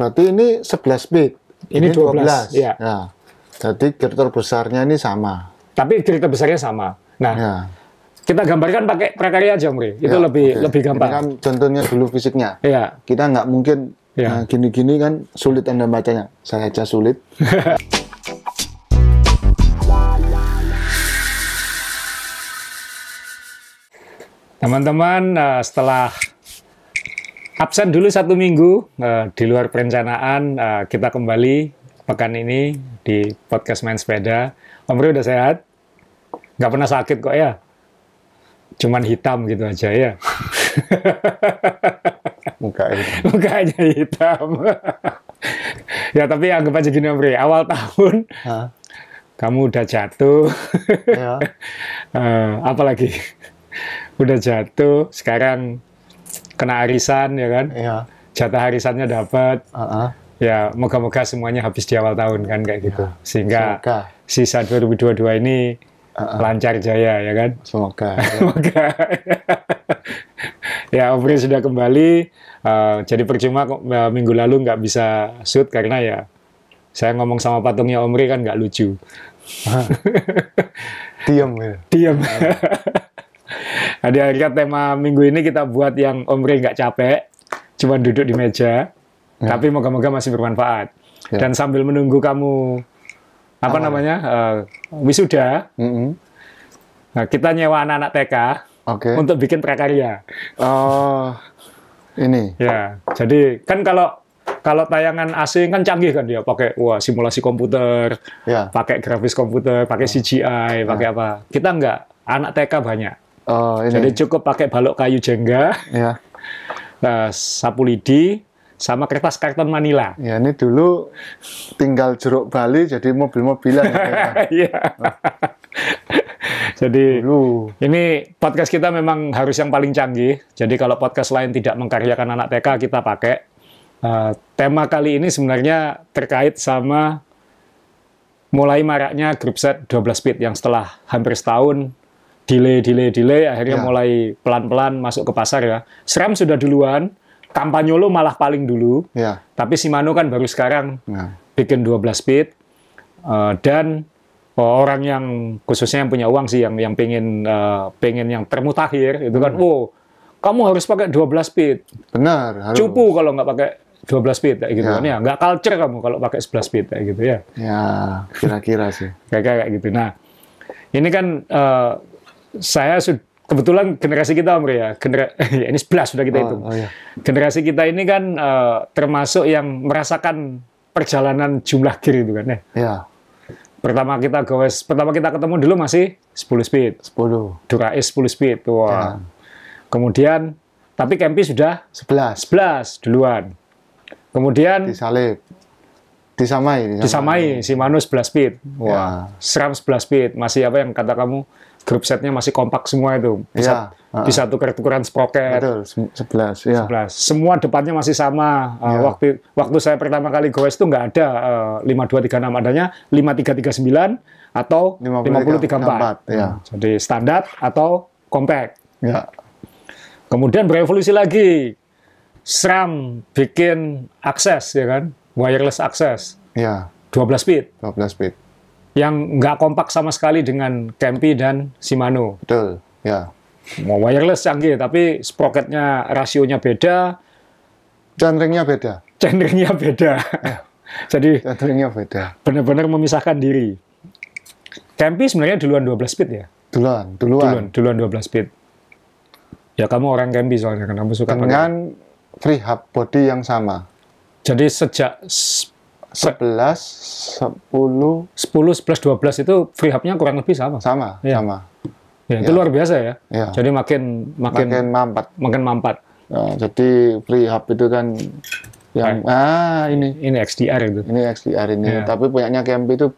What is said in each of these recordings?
Berarti ini 11 bit. Ini, ini 12. 12. Ya. ya. Jadi girder besarnya ini sama. Tapi cerita besarnya sama. Nah, ya. kita gambarkan pakai prakarya aja, Mri. Itu ya, lebih okay. lebih gampang. kan contohnya dulu fisiknya. ya Kita nggak mungkin ya. gini-gini nah, kan sulit Anda bacanya. Saya aja sulit. Teman-teman, eh, setelah absen dulu satu minggu uh, di luar perencanaan uh, kita kembali pekan ini di podcast main sepeda. Om Rio udah sehat? nggak pernah sakit kok ya? Cuman hitam gitu aja ya. Muka aja hitam. ya tapi anggap aja gini Om Rio, awal tahun huh? kamu udah jatuh. yeah. Iya. uh, apalagi udah jatuh, sekarang kena arisan ya kan iya. jatah arisannya dapat uh -uh. ya moga-moga semuanya habis di awal tahun kan kayak gitu ya. sehingga Semoga. sisa 2022 ini uh -uh. lancar jaya ya kan semoga ya. semoga ya Omri sudah kembali uh, jadi percuma uh, minggu lalu nggak bisa shoot karena ya saya ngomong sama patungnya Omri kan nggak lucu. Diam ya. Diam. Iya. nah, akhirnya tema minggu ini kita buat yang Om nggak capek, cuma duduk di meja, ya. tapi moga-moga masih bermanfaat. Ya. Dan sambil menunggu kamu apa Amal. namanya uh, wisuda, mm -hmm. nah, kita nyewa anak-anak TK okay. untuk bikin prakarya. Oh, ini. Ya, jadi kan kalau kalau tayangan asing kan canggih kan dia pakai wah simulasi komputer, ya. pakai grafis komputer, pakai ya. CGI, pakai ya. apa. Kita nggak, anak TK banyak. Oh, ini. Jadi cukup pakai balok kayu jengga, ya. nah, sapu lidi, sama kertas karton Manila. Ya ini dulu tinggal jeruk Bali jadi mobil-mobilan. Iya. jadi dulu. ini podcast kita memang harus yang paling canggih. Jadi kalau podcast lain tidak mengkaryakan anak TK kita pakai. Uh, tema kali ini sebenarnya terkait sama mulai maraknya grup set 12 bit yang setelah hampir setahun delay, delay, delay, akhirnya ya. mulai pelan-pelan masuk ke pasar ya. SRAM sudah duluan, kampanyolo malah paling dulu, ya. tapi Shimano kan baru sekarang ya. bikin 12 speed, uh, dan eh, orang yang khususnya yang punya uang sih yang yang pengen uh, eh, pengen yang termutakhir itu kan, hmm. oh, kamu harus pakai 12 speed. Benar. Harus. Cupu kalau nggak pakai 12 speed kayak gitu ya. Kan, ya. Nggak culture kamu kalau pakai 11 speed kayak gitu ya. Ya, kira-kira sih. kayak kayak gitu. Nah, ini kan uh, saya sudah kebetulan generasi kita Om ya, genera ya ini 11 sudah kita oh, hitung. Oh, iya. Generasi kita ini kan uh, termasuk yang merasakan perjalanan jumlah gear itu kan ya. Iya. Pertama kita gowes, pertama kita ketemu dulu masih 10 speed. 10. durais 10 speed. Wah. Wow. Iya. Kemudian tapi Kempi sudah 11. 11 duluan. Kemudian disalib. Disamai, disamai. Disamai Manus 11 speed. Wah, wow. ya. 11 speed. Masih apa yang kata kamu? grup setnya masih kompak semua itu. Bisa, ya. Uh, bisa tukar tukeran sproket. Betul, 11. Ya. 11. Semua depannya masih sama. Uh, Waktu waktu saya pertama kali goes itu nggak ada uh, eh, 5236 adanya 5339 atau 5034. Ya. Uh, Jadi standar atau compact. Ya. Kemudian berevolusi lagi. SRAM bikin akses ya kan, wireless akses. Ya. 12 bit 12 bit yang nggak kompak sama sekali dengan Kempi dan Shimano. Betul, ya. Mau wireless canggih, tapi sprocketnya rasionya beda. chainringnya beda. chainringnya beda. Ya. Jadi chainringnya beda. Benar-benar memisahkan diri. Kempi sebenarnya duluan 12 speed ya? Duluan, duluan. Duluan, duluan 12 speed. Ya kamu orang Kempi soalnya, kenapa suka Dengan pakai. free hub body yang sama. Jadi sejak 11, 10 10, 11, 12 itu free hubnya kurang lebih sama. Sama, ya. sama. Ya, itu ya. luar biasa ya. ya. Jadi makin makin makin mampat. Makin mampat. Ya, jadi free hub itu kan yang eh. ah ini ini XDR itu. Ini XDR ini, ya. tapi punyanya KMP itu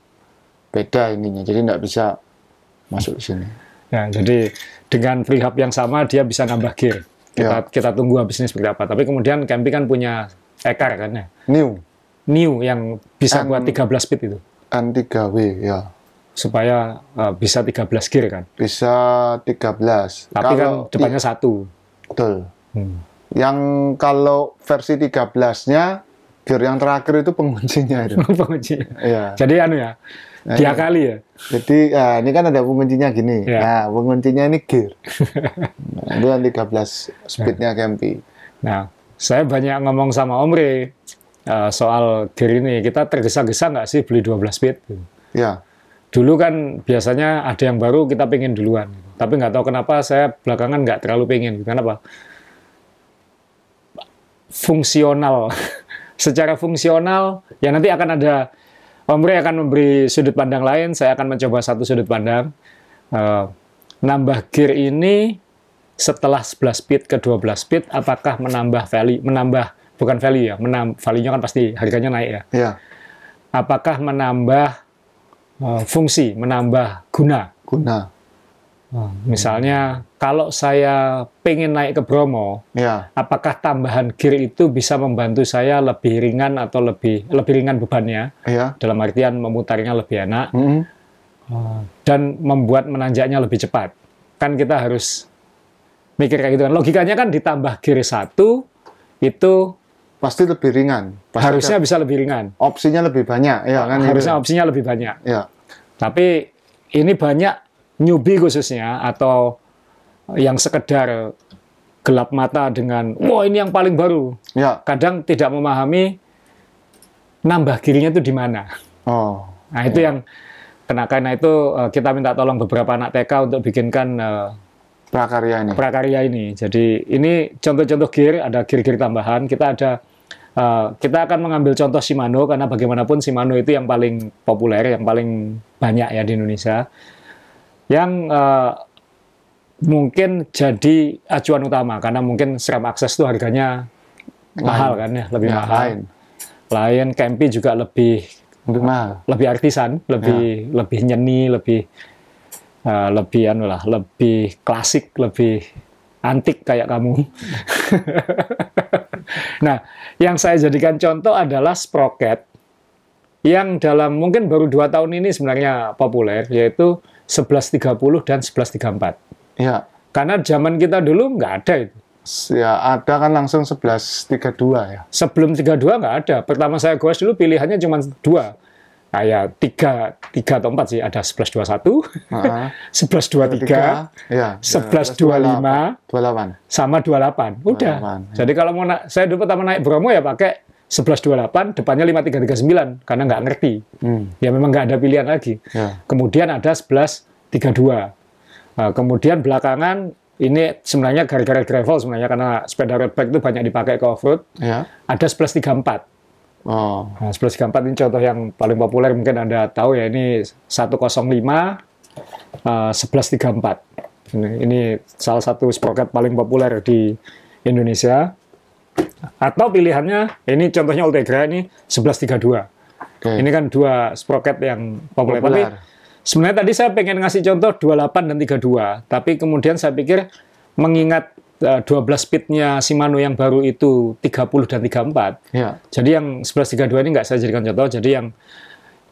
beda ininya. Jadi nggak bisa masuk di sini. Ya, jadi dengan free hub yang sama dia bisa nambah gear. Iya. Kita ya. kita tunggu habis ini seperti apa. Tapi kemudian KMP kan punya ekar kan ya. New new yang bisa N, buat 13 bit itu. N3W ya. Supaya uh, bisa 13 gear kan? Bisa 13. Tapi kan kalau kan depannya satu. Betul. Hmm. Yang kalau versi 13-nya gear yang terakhir itu penguncinya itu. penguncinya. Ya. Jadi anu ya. Nah, dia iya. kali ya. Jadi nah, ini kan ada penguncinya gini. Ya. Nah, penguncinya ini gear. nah, itu yang 13 speednya nah. Nah, saya banyak ngomong sama Om Rey. Eh, soal gear ini. Kita tergesa-gesa nggak sih beli 12 speed? Gitu. Ya. Dulu kan biasanya ada yang baru kita pengen duluan. Tapi nggak tahu kenapa saya belakangan nggak terlalu pengen. Kenapa? Fungsional. Secara fungsional, ya nanti akan ada, Om akan memberi sudut pandang lain, saya akan mencoba satu sudut pandang. Uh, nambah gear ini setelah 11 bit ke 12 bit apakah menambah value, menambah bukan value ya, menam, value-nya kan pasti harganya naik ya. ya. Apakah menambah uh, fungsi, menambah guna? Guna. Uh, misalnya kalau saya pengen naik ke Bromo, ya. apakah tambahan gear itu bisa membantu saya lebih ringan atau lebih lebih ringan bebannya? Ya. Dalam artian memutarnya lebih enak hmm. dan membuat menanjaknya lebih cepat. Kan kita harus mikir kayak gitu kan. Logikanya kan ditambah gear satu itu pasti lebih ringan. Pasti harusnya bisa lebih ringan. Opsinya lebih banyak, ya kan? Harusnya opsi iya. opsinya lebih banyak. Ya. Tapi ini banyak newbie khususnya atau yang sekedar gelap mata dengan wah ini yang paling baru. Ya. Kadang tidak memahami nambah kirinya itu di mana. Oh. Nah itu ya. yang kena karena itu eh, kita minta tolong beberapa anak TK untuk bikinkan eh, prakarya ini. Prakarya ini. Jadi ini contoh-contoh gear, ada gear-gear tambahan. Kita ada Uh, kita akan mengambil contoh Shimano karena bagaimanapun Shimano itu yang paling populer, yang paling banyak ya di Indonesia. Yang uh, mungkin jadi acuan utama karena mungkin seram akses itu harganya lain. mahal kan ya, lebih ya, mahal. Lain. Lain Campy juga lebih lebih mahal, lebih artisan, lebih ya. lebih nyeni, lebih uh, lebih anu lah, lebih klasik, lebih antik kayak kamu. nah, yang saya jadikan contoh adalah sprocket yang dalam mungkin baru dua tahun ini sebenarnya populer yaitu 1130 dan 1134. Ya. Karena zaman kita dulu nggak ada itu. Ya, ada kan langsung 1132 ya. Sebelum 32 nggak ada. Pertama saya goes dulu pilihannya cuma dua ah, tiga tiga atau empat sih ada sebelas dua satu sebelas dua tiga iya, iya. sebelas dua lima sama dua delapan udah iya. jadi kalau mau na- saya dulu pertama naik Bromo ya pakai sebelas dua delapan depannya lima tiga tiga sembilan karena nggak ngerti hmm. ya memang nggak ada pilihan lagi kemudian ada sebelas tiga dua nah, kemudian belakangan ini sebenarnya gara-gara gravel sebenarnya karena sepeda road bike itu banyak dipakai ke off road ada sebelas tiga empat Oh. Nah, 1134 ini contoh yang paling populer mungkin Anda tahu ya ini 105 uh, 1134. Ini, ini salah satu sprocket paling populer di Indonesia. Atau pilihannya ini contohnya Ultegra ini 1132. Okay. Ini kan dua sprocket yang populer. populer. Tapi sebenarnya tadi saya pengen ngasih contoh 28 dan 32, tapi kemudian saya pikir mengingat 12 eh, speednya Shimano yang baru itu 30 dan 34. Ya. Jadi yang 1132 ini nggak saya jadikan contoh. Jadi yang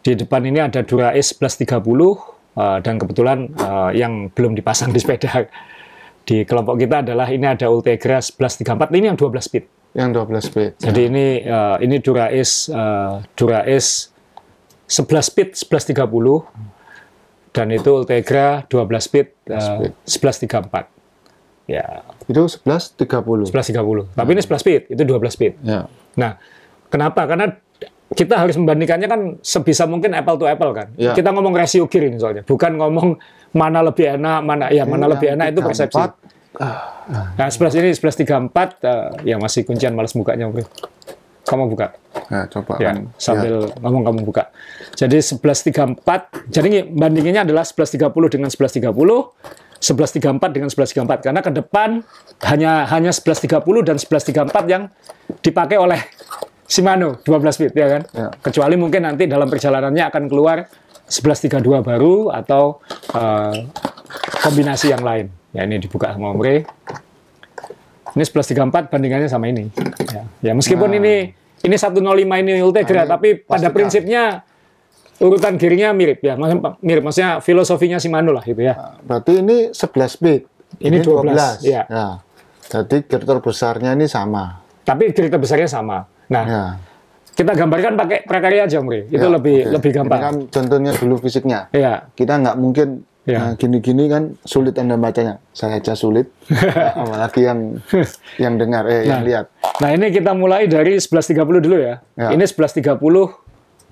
di depan ini ada Dura Ace 1130 uh, eh, dan kebetulan uh, yang belum dipasang di sepeda di kelompok kita adalah ini ada Ultegra 1134 ini yang 12 speed. Yang 12 speed. Ya. Jadi ya. ini uh, ini Dura-Ace uh, Durae 11 speed 1130 dan itu Ultegra 12 speed, uh, 1134. Ya. Itu 11.30. 11.30. Hmm. Tapi ini 11 speed, itu 12 speed. Ya. Nah, kenapa? Karena kita harus membandingkannya kan sebisa mungkin apple to apple kan. Ya. Kita ngomong rasio gear ini soalnya, bukan ngomong mana lebih enak, mana ya mana iya, lebih enak itu persepsi. 4. Nah, 11 ini 1134 uh, eh, ya masih kuncian males bukanya, Bro. Kamu buka. Nah, coba ya, kan, sambil ya. ngomong kamu buka. Jadi 1134. Jadi bandinginnya adalah 1130 dengan 1130 1134 dengan 1134 karena ke depan hanya hanya 1130 dan 1134 yang dipakai oleh Shimano 12 bit ya kan. Ya. Kecuali mungkin nanti dalam perjalanannya akan keluar 1132 baru atau uh, kombinasi yang lain. Ya ini dibuka sama Omre. Ini 1134 bandingannya sama ini. Ya, ya meskipun nah. ini ini 105 ini Ultegra nah, tapi pada kan? prinsipnya urutan kirinya mirip ya, mirip maksudnya filosofinya Shimano lah gitu ya. Nah, berarti ini 11 speed. Ini, ini 12. 12. Ya. ya. Jadi gear terbesarnya ini sama. Tapi gear terbesarnya sama. Nah, ya. kita gambarkan pakai prakarya aja, Mri. Itu ya, lebih okay. lebih gampang. kan contohnya dulu fisiknya. Iya. Kita nggak mungkin Ya. Nah, gini-gini kan sulit Anda bacanya. Saya aja sulit. apalagi yang yang dengar eh nah, yang lihat. Nah, ini kita mulai dari 11.30 dulu ya. ya. Ini 11.30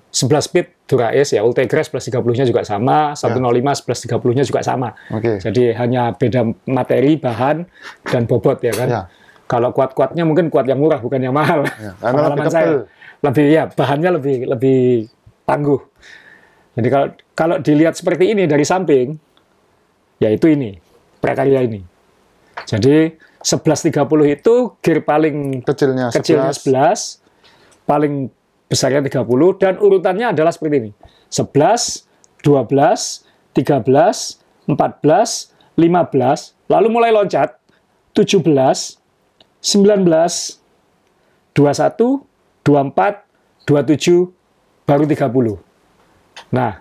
11 pip Duraes ya, Ultegres plus 30-nya juga sama, 105 ya. plus 30-nya juga sama. Okay. Jadi hanya beda materi, bahan, dan bobot ya kan. Yeah. Kalau kuat-kuatnya mungkin kuat yang murah, bukan yang mahal. Yeah. Ya, Pengalaman lebih saya lebih ya bahannya lebih lebih tangguh. Jadi kalau kalau dilihat seperti ini dari samping, yaitu ini prakarya ini. Jadi 11.30 itu gear paling kecilnya, kecilnya 11, 11 paling besarnya 30 dan urutannya adalah seperti ini. 11, 12, 13, 14, 15, lalu mulai loncat 17, 19, 21, 24, 27, baru 30. Nah,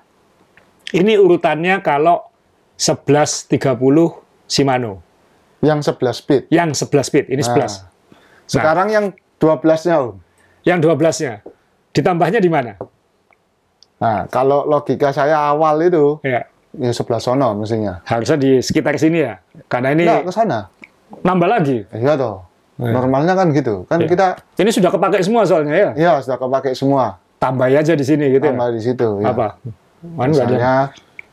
ini urutannya kalau 11, 30 Shimano. Yang 11 speed. Yang 11 speed, ini 11. Nah, sekarang nah, yang 12-nya, Om. Yang 12-nya. Ditambahnya di mana? Nah, kalau logika saya awal itu, ya. ya sebelah sono mestinya. Harusnya di sekitar sini ya, karena ini. Nggak, ke sana. Nambah lagi. Iya toh. Ya. Normalnya kan gitu, kan ya. kita. Ini sudah kepakai semua soalnya ya? Iya, sudah kepakai semua. Tambah aja di sini gitu. Ya? Tambah ya? di situ. Ya. Apa? Mana Misalnya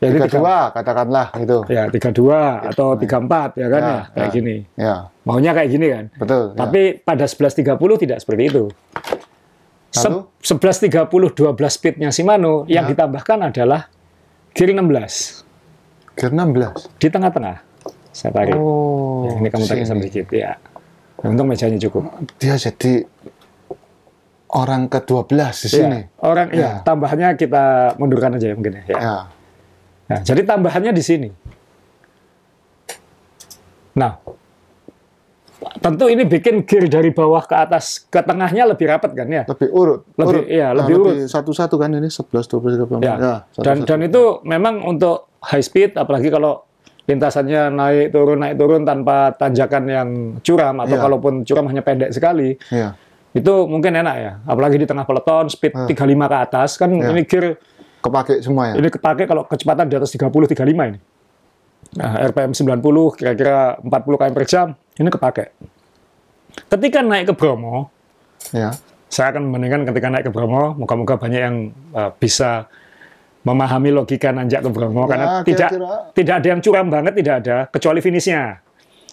tiga dua katakanlah gitu. Ya tiga dua atau iya. tiga empat ya kan ya, ya kayak ya, gini. Ya. Maunya kayak gini kan. Betul. Iya. Tapi ya. pada sebelas tiga puluh tidak seperti itu. 11.30 12 speednya Shimano ya. yang ditambahkan adalah gear 16. Gear 16. Di tengah-tengah. Saya tarik. Oh, ya, ini kamu tarik sedikit gitu, ya. ya. Untung mejanya cukup. Dia jadi orang ke-12 di ya, sini. Ya, orang ya. ya, tambahannya kita mundurkan aja ya mungkin ya. ya. ya. Nah, jadi tambahannya di sini. Nah, tentu ini bikin gear dari bawah ke atas ke tengahnya lebih rapat kan ya lebih urut lebih urut. ya nah, urut satu-satu kan ini sebelas dua 13 ya. ya dan dan itu memang untuk high speed apalagi kalau lintasannya naik turun naik turun tanpa tanjakan yang curam atau ya. kalaupun curam hanya pendek sekali ya. itu mungkin enak ya apalagi di tengah peloton speed ya. Ah. 35 ke atas kan ya. ini gear kepake semua ya ini kepake kalau kecepatan di atas 30 35 ini nah, RPM 90 kira-kira 40 km per jam ini kepake ketika naik ke Bromo ya saya akan membandingkan ketika naik ke Bromo moga-moga banyak yang uh, bisa memahami logika nanjak ke Bromo ya, karena kira -kira. tidak tidak ada yang curam banget tidak ada kecuali finishnya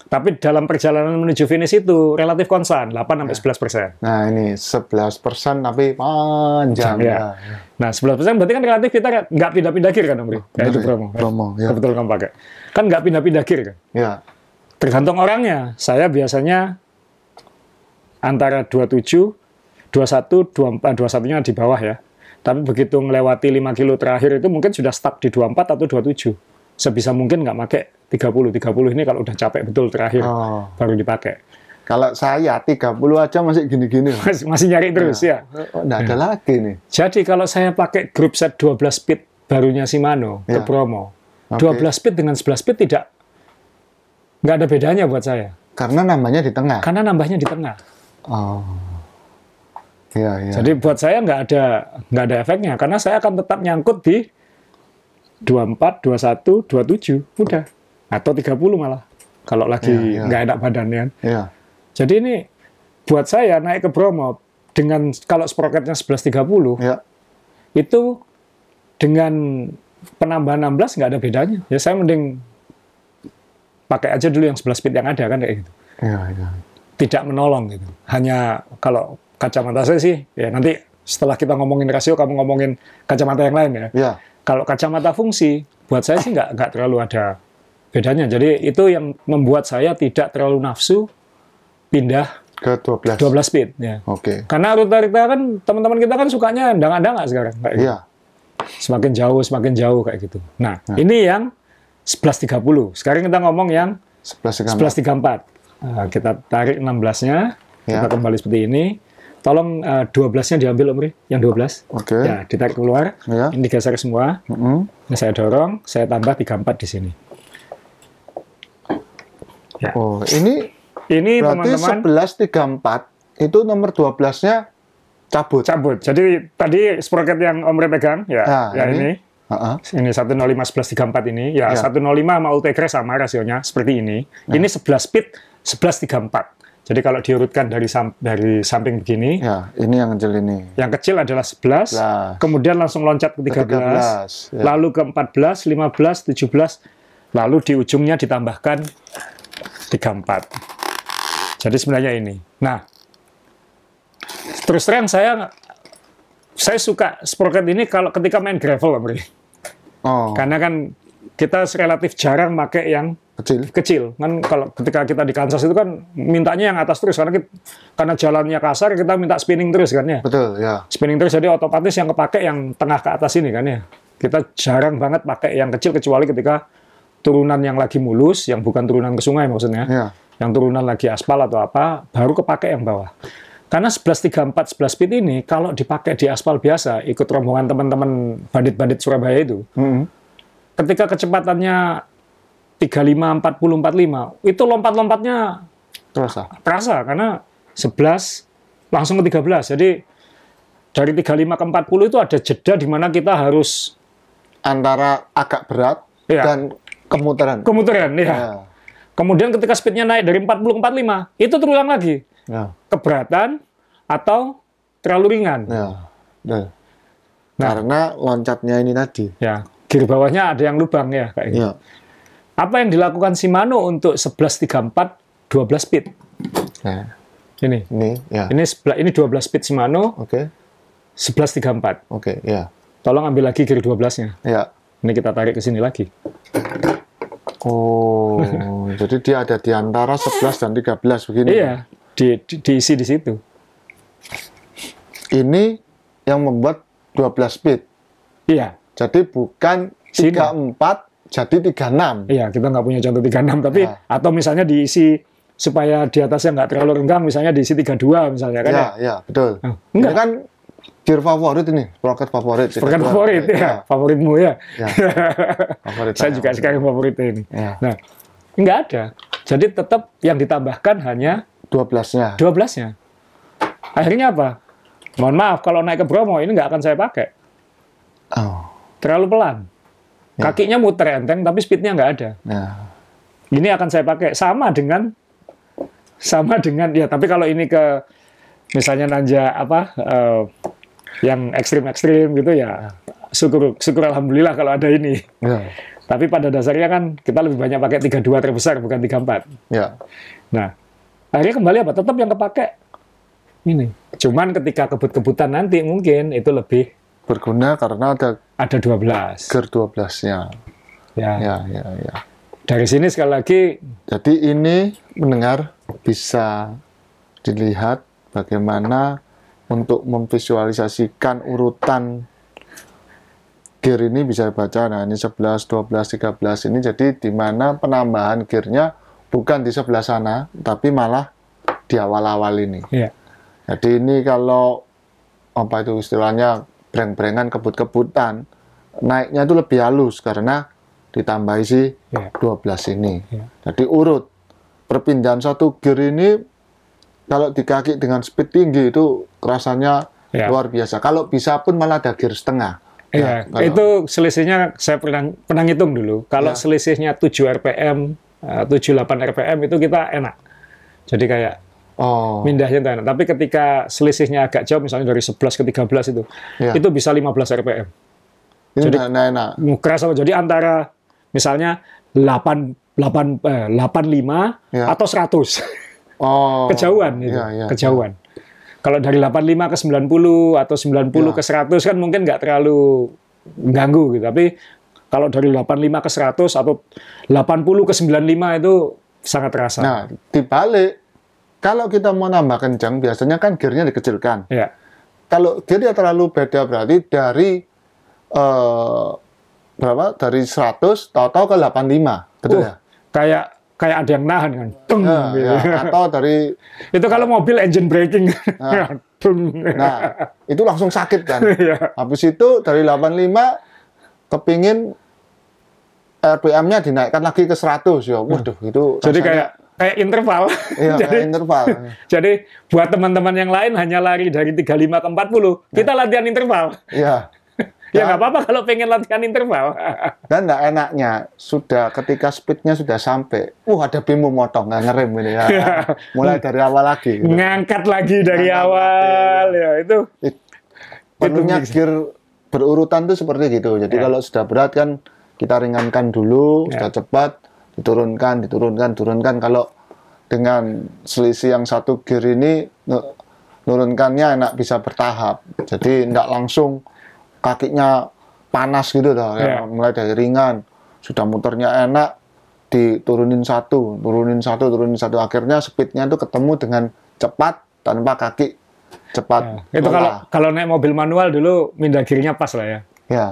tapi dalam perjalanan menuju finish itu relatif konstan 8 sampai 11 ya. persen. Nah ini 11 persen tapi panjang ya. ya. Nah 11 persen berarti kan relatif kita nggak pindah-pindah kiri kan Om ya itu Bromo Promo. Ya. Kebetulan kamu pakai. Kan nggak pindah-pindah gear kan? Ya. Tergantung orangnya. Saya biasanya antara 27, 21, 24, 21-nya di bawah ya. Tapi begitu melewati 5 kilo terakhir itu mungkin sudah stuck di 24 atau 27. Sebisa mungkin nggak pakai 30. 30 ini kalau udah capek betul terakhir oh. baru dipakai. Kalau saya 30 aja masih gini-gini. Mas, masih nyari terus ya. ya. Oh, nah, ada ya. lagi nih. Jadi kalau saya pakai grup set 12 speed barunya Shimano ya. ke promo. Okay. 12 bit dengan 11 bit tidak nggak ada bedanya buat saya. Karena nambahnya di tengah. Karena nambahnya di tengah. Oh. iya iya Jadi buat saya nggak ada nggak ada efeknya karena saya akan tetap nyangkut di 24, 21, 27, udah atau 30 malah kalau lagi ya, nggak enak badannya. Ya. Jadi ini buat saya naik ke Bromo dengan kalau sprocketnya 11.30 puluh iya. itu dengan penambahan 16 nggak ada bedanya. Ya saya mending pakai aja dulu yang 11 speed yang ada kan kayak gitu. Ya, ya. Tidak menolong gitu. Hanya kalau kacamata saya sih ya nanti setelah kita ngomongin rasio kamu ngomongin kacamata yang lain ya. ya. Kalau kacamata fungsi buat saya sih nggak nggak terlalu ada bedanya. Jadi itu yang membuat saya tidak terlalu nafsu pindah ke 12 12 speed ya. Oke. Okay. Karena rute-rute kan teman-teman kita kan sukanya andang-andang sekarang. Gitu. Iya. Gitu. Semakin jauh, semakin jauh kayak gitu. Nah, nah. ini yang 11.30. Sekarang kita ngomong yang 11.34. 11.34. Nah, kita tarik 16-nya, ya. kita kembali seperti ini. Tolong uh, eh, 12-nya diambil, Omri. Yang 12. Oke. Okay. Ya, ditarik keluar. Ya. Ini digeser semua. Mm -hmm. Ini saya dorong, saya tambah 34 di sini. Ya. Oh, ini ini berarti teman-teman 1134 itu nomor 12-nya cabut cabut jadi tadi sprocket yang Om Re pegang ya nah, ya ini, ini. Uh-huh. Ini 105 11 34 ini, ya, ya. 105 sama Ultegra sama rasionya seperti ini. Ya. Ini 11 speed 11 34. Jadi kalau diurutkan dari sam dari samping begini, ya, ini yang kecil ini. Yang kecil adalah 11, 11. kemudian langsung loncat ke 13, 13 ya. lalu ke 14, 15, 17, lalu di ujungnya ditambahkan 34. Jadi sebenarnya ini. Nah, terus terang saya saya suka sprocket ini kalau ketika main gravel, Om Oh. Karena kan kita relatif jarang pakai yang kecil. Kecil. Kan kalau ketika kita di Kansas itu kan mintanya yang atas terus karena kita, karena jalannya kasar kita minta spinning terus kan ya. Betul, ya. Spinning terus jadi otomatis yang kepake yang tengah ke atas ini kan ya. Kita jarang banget pakai yang kecil kecuali ketika turunan yang lagi mulus, yang bukan turunan ke sungai maksudnya. Ya. Yang turunan lagi aspal atau apa, baru kepake yang bawah. Karena 1134 11 speed ini kalau dipakai di aspal biasa, ikut rombongan teman-teman bandit-bandit Surabaya itu, mm -hmm. ketika kecepatannya 35, 40, 45, itu lompat-lompatnya terasa. Terasa karena 11 langsung ke 13. Jadi dari 35 ke 40 itu ada jeda di mana kita harus antara agak berat ya. dan kemuteran. Kemuteran, ya. ya. Kemudian ketika speednya naik dari 40 ke 45, itu terulang lagi ya. keberatan atau terlalu ringan. Ya. ya. Nah, Karena loncatnya ini tadi. Ya, gear bawahnya ada yang lubang ya kayak ya. Apa yang dilakukan Shimano untuk 1134 12 speed? Ya. Ini. Ini ya. Ini sebelah ini 12 speed Shimano. Oke. Okay. 1134. Oke, okay, ya. Tolong ambil lagi gear 12-nya. Ya. Ini kita tarik ke sini lagi. Oh, jadi dia ada di antara 11 dan 13 begini. Iya di, di, diisi di situ. Ini yang membuat 12 bit. Iya. Jadi bukan Sini. 34 jadi 36. Iya, kita nggak punya contoh 36 tapi ya. atau misalnya diisi supaya di atasnya nggak terlalu renggang misalnya diisi 32 misalnya kan. Iya, ya? iya, betul. Ah, enggak. Ini kan gear favorit ini, sprocket favorit. Sprocket iya. favorit, ya. ya. Favoritmu ya. ya. Favorit Saya juga sekarang favoritnya ini. Ya. Nah, nggak ada. Jadi tetap yang ditambahkan hanya dua belasnya dua belasnya Akhirnya apa? Mohon maaf kalau naik ke Bromo ini nggak akan saya pakai. Oh. Terlalu pelan. Ya. Kakinya muter enteng tapi speednya nggak ada. Ya. Ini akan saya pakai sama dengan sama dengan ya tapi kalau ini ke misalnya nanja apa uh, yang ekstrim ekstrim gitu ya syukur syukur alhamdulillah kalau ada ini. Ya. Tapi pada dasarnya kan kita lebih banyak pakai tiga 32 terbesar bukan tiga empat Ya. Nah, Akhirnya kembali apa? Tetap yang kepake ini. Cuman ketika kebut-kebutan nanti mungkin itu lebih berguna karena ada ada 12. Ger 12-nya. Ya. Ya, ya, ya. Dari sini sekali lagi jadi ini mendengar bisa dilihat bagaimana untuk memvisualisasikan urutan gear ini bisa dibaca nah ini 11, 12, 13 ini jadi di mana penambahan gearnya bukan di sebelah sana, tapi malah di awal-awal ini. Yeah. Jadi ini kalau apa itu istilahnya breng-brengan kebut-kebutan, naiknya itu lebih halus karena ditambah isi yeah. Iya. 12 ini. Yeah. Jadi urut perpindahan satu gear ini kalau di kaki dengan speed tinggi itu rasanya yeah. luar biasa. Kalau bisa pun malah ada gear setengah. Iya, ya, itu selisihnya saya pernah pernah ngitung dulu. Kalau ya. selisihnya 7 RPM 78 eh, RPM itu kita enak. Jadi kayak Oh. Mindahnya itu enak. Tapi ketika selisihnya agak jauh, misalnya dari 11 ke 13 itu, yeah. itu bisa 15 RPM. Ini jadi enak, enak. Keras apa? Jadi antara misalnya 8, 8, eh, 85 yeah. Iya. atau 100. Oh. Kejauhan Gitu. Yeah, yeah, Kejauhan. Yeah. Kalau dari 85 ke 90 atau 90 ya. ke 100 kan mungkin nggak terlalu ganggu gitu. Tapi kalau dari 85 ke 100 atau 80 ke 95 itu sangat terasa. Nah, dibalik kalau kita mau nambah kencang biasanya kan gearnya dikecilkan. Ya. Kalau gearnya terlalu beda berarti dari uh, berapa? Dari 100 total ke 85, betul uh, ya? Kayak kayak ada yang nahan kan. Teng. Nah, gitu. ya, atau dari Itu kalau mobil engine braking. Nah, nah itu langsung sakit kan. Iya. Habis itu dari 85 kepingin RPM-nya dinaikkan lagi ke 100 ya. Waduh, hmm. itu Jadi kayak kayak interval. Iya, jadi, kayak interval. Iya. jadi buat teman-teman yang lain hanya lari dari 35 ke 40, ya. kita latihan interval. Iya. ya nggak apa-apa kalau pengen latihan interval. Dan nggak enaknya sudah ketika speednya sudah sampai, uh ada bimu motong nggak ngerem ini ya. Iya. Mulai dari awal lagi. Gitu. Ngangkat lagi dari awal lagi, ya. ya itu. It, gear berurutan tuh seperti gitu. Jadi ya. kalau sudah berat kan kita ringankan dulu, yeah. sudah cepat, diturunkan, diturunkan, turunkan. Kalau dengan selisih yang satu gear ini, nurunkannya enak bisa bertahap. Jadi tidak langsung kakinya panas gitu dah, yeah. ya, mulai dari ringan, sudah muternya enak, diturunin satu, turunin satu, turunin satu. Akhirnya speednya itu ketemu dengan cepat tanpa kaki cepat. Ya. Itu kalau kalau naik mobil manual dulu minda kirinya pas lah ya. Ya.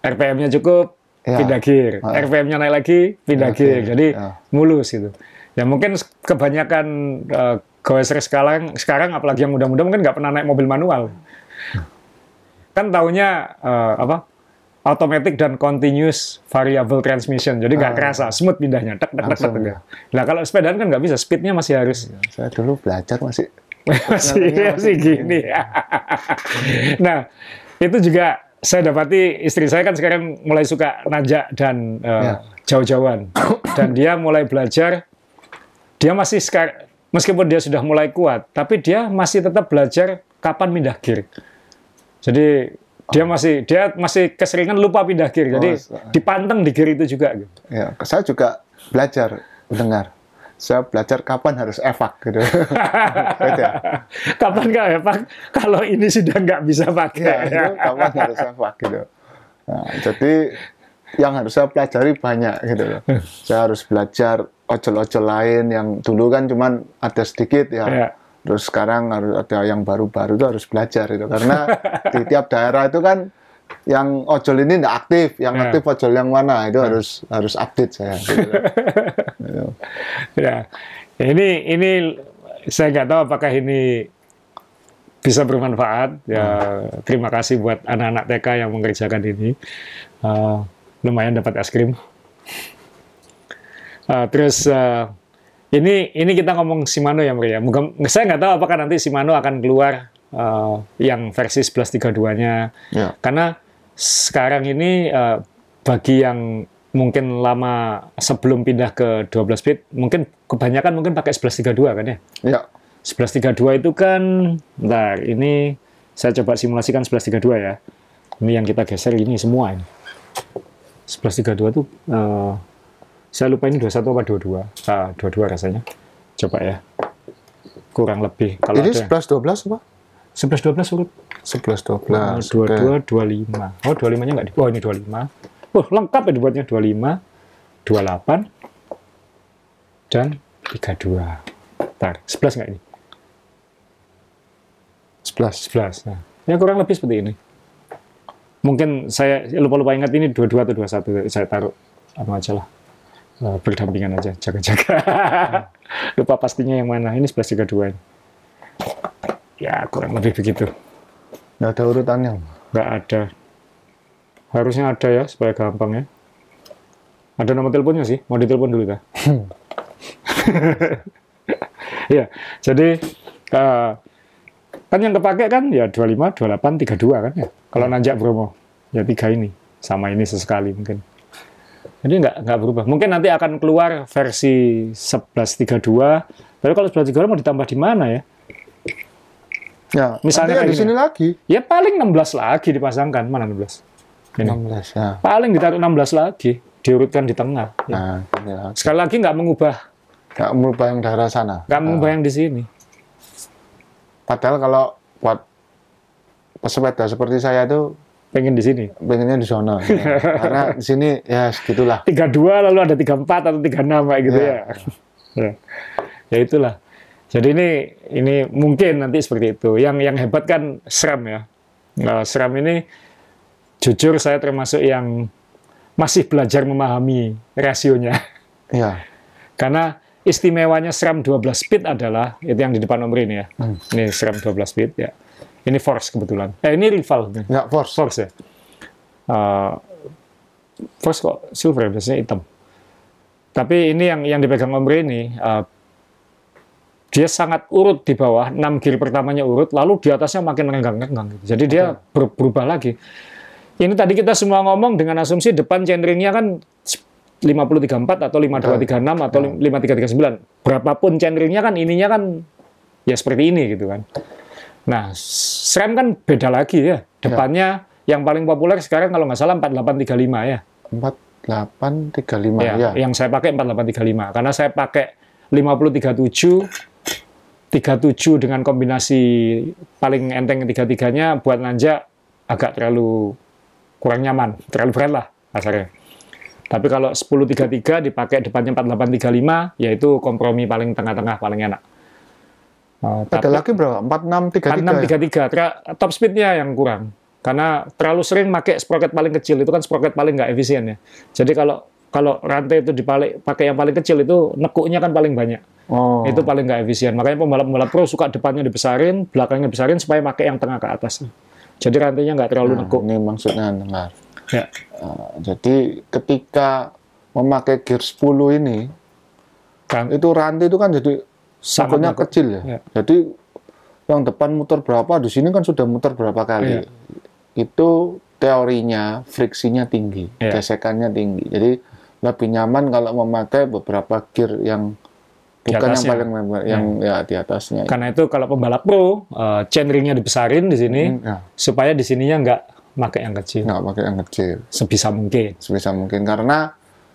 RPM-nya cukup, ya. pindah gear. Ya. RPM-nya naik lagi, pindah ya, gear. Jadi ya. mulus gitu. Ya mungkin kebanyakan uh, eh, goeser sekarang, sekarang apalagi yang muda-muda mungkin nggak pernah naik mobil manual. Kan taunya uh, apa? automatic dan continuous variable transmission. Jadi nggak uh, kerasa, smooth pindahnya. Tek, tek, tek, tek. Nah kalau sepedaan kan nggak bisa, speednya masih harus. Iya, saya dulu belajar masih masih, masih gini. gini. nah itu juga saya dapati istri saya kan sekarang mulai suka nanjak dan uh, ya. jauh-jauhan dan dia mulai belajar dia masih sekarang meskipun dia sudah mulai kuat tapi dia masih tetap belajar kapan pindah gear jadi dia oh. masih dia masih keseringan lupa pindah gear jadi oh, dipanteng di gear itu juga gitu. ya saya juga belajar mendengar saya belajar kapan harus evak gitu. kapan nggak evak? Kalau ini sudah nggak bisa pakai. Ya, ya. kapan harus evak gitu. Nah, jadi yang harus saya pelajari banyak gitu Saya harus belajar ojol-ojol lain yang dulu kan cuma ada sedikit ya. ya. Terus sekarang harus ada yang baru-baru itu harus belajar itu karena di tiap daerah itu kan yang ojol ini tidak aktif, yang ya. aktif ojol yang mana itu ya. harus harus update saya. Ya. ya. ini ini saya nggak tahu apakah ini bisa bermanfaat. Ya, hmm. terima kasih buat anak-anak TK yang mengerjakan ini. Uh, lumayan dapat es krim. Uh, terus uh, ini ini kita ngomong Shimano ya Maria. Ya. saya nggak tahu apakah nanti Shimano akan keluar uh, yang versi 11.32-nya. Ya. Karena sekarang ini uh, bagi yang mungkin lama sebelum pindah ke 12 bit, mungkin kebanyakan mungkin pakai 11.32 kan ya? Ya. 11.32 itu kan, bentar, ini saya coba simulasikan 11.32 ya. Ini yang kita geser ini semua ini. 11.32 itu uh, saya lupa ini 21 apa 22? Ah, 22 rasanya. Coba ya. Kurang lebih. Kalau ini 11.12 apa? 11 12 urut. 11 12. 22 okay. 25. Oh, 25-nya enggak di. Oh, ini 25. Oh, lengkap ya dibuatnya 25, 28 dan 32. Entar, 11 enggak ini? 11. 11. Nah, ya kurang lebih seperti ini. Mungkin saya lupa-lupa ingat ini 22 atau 21 saya taruh apa anu aja lah. Eh, berdampingan aja, jaga-jaga. lupa pastinya yang mana. Ini 11 32 ini ya kurang lebih begitu nggak ada urutannya nggak ada harusnya ada ya supaya gampang ya ada nomor teleponnya sih mau ditelepon dulu ya ya jadi uh, kan yang kepake kan ya 25, 28, 32 kan ya kalau hmm. nanjak Bromo ya tiga ini sama ini sesekali mungkin jadi nggak nggak berubah mungkin nanti akan keluar versi 1132 tapi kalau 1132 mau ditambah di mana ya Ya, misalnya kayak di sini lagi. Ya paling 16 lagi dipasangkan, mana 16? Ini. 16 ya. Paling ditaruh 16 lagi, diurutkan di tengah. Ya. Nah, lagi. Sekali lagi nggak mengubah. Nggak mengubah yang daerah sana. Nggak nah. mengubah yang di sini. Padahal kalau buat pesepeda seperti saya itu pengen di sini pengennya di sana. ya. karena di sini ya segitulah 32 lalu ada 34 atau 36 kayak gitu iya. ya ya, ya. ya itulah jadi ini ini mungkin nanti seperti itu. Yang yang hebat kan Sram ya. Nah, seram ini jujur saya termasuk yang masih belajar memahami rasionya. Ya. Karena istimewanya Sram 12 bit adalah itu yang di depan nomor ini ya. Hmm. Ini Sram 12 bit ya. Ini force kebetulan. Eh ini rival. Ya, force. Force ya. Uh, force kok silver ya? biasanya hitam. Tapi ini yang yang dipegang Omri ini uh, dia sangat urut di bawah, 6 gear pertamanya urut, lalu di atasnya makin renggang-renggang. Gitu. Jadi dia ber berubah lagi. Ini tadi kita semua ngomong dengan asumsi depan chainringnya kan 534 atau 5236 atau 5339. Berapapun chainringnya kan ininya kan ya seperti ini gitu kan. Nah, SRAM kan beda lagi ya. ya. Depannya ya. yang paling populer sekarang kalau nggak salah 4835 ya. 4835 ya. ya. Yang saya pakai 4835 karena saya pakai 537 37 dengan kombinasi paling enteng tiga-tiganya buat nanjak agak terlalu kurang nyaman, terlalu berat lah pasarnya. Tapi kalau 1033 dipakai depannya 4835 yaitu kompromi paling tengah-tengah paling enak. Uh, oh, Ada tiga lagi berapa? 4633. 4633 ya? top speednya yang kurang. Karena terlalu sering pakai sprocket paling kecil itu kan sprocket paling nggak efisien ya. Jadi kalau kalau rantai itu dipalik pakai yang paling kecil itu nekuknya kan paling banyak. Oh. Itu paling nggak efisien. Makanya pembalap-pembalap pro suka depannya dibesarin, belakangnya dibesarin supaya pakai yang tengah ke atas. Jadi rantainya nggak terlalu nah, nekuk. Ini maksudnya dengar. Ya. Uh, jadi ketika memakai gear 10 ini, kan. itu rantai itu kan jadi sakunya kecil ya. ya. Jadi yang depan muter berapa, di sini kan sudah muter berapa kali. Ya. Itu teorinya friksinya tinggi, ya. gesekannya tinggi. Jadi lebih nyaman kalau memakai beberapa gear yang bukan yang paling hmm. yang ya. ya di atasnya. Karena itu kalau pembalap pro, uh, eh, chainringnya dibesarin di sini hmm, ya. supaya di sininya nggak pakai yang kecil. Nggak pakai yang kecil. Sebisa mungkin. Sebisa mungkin karena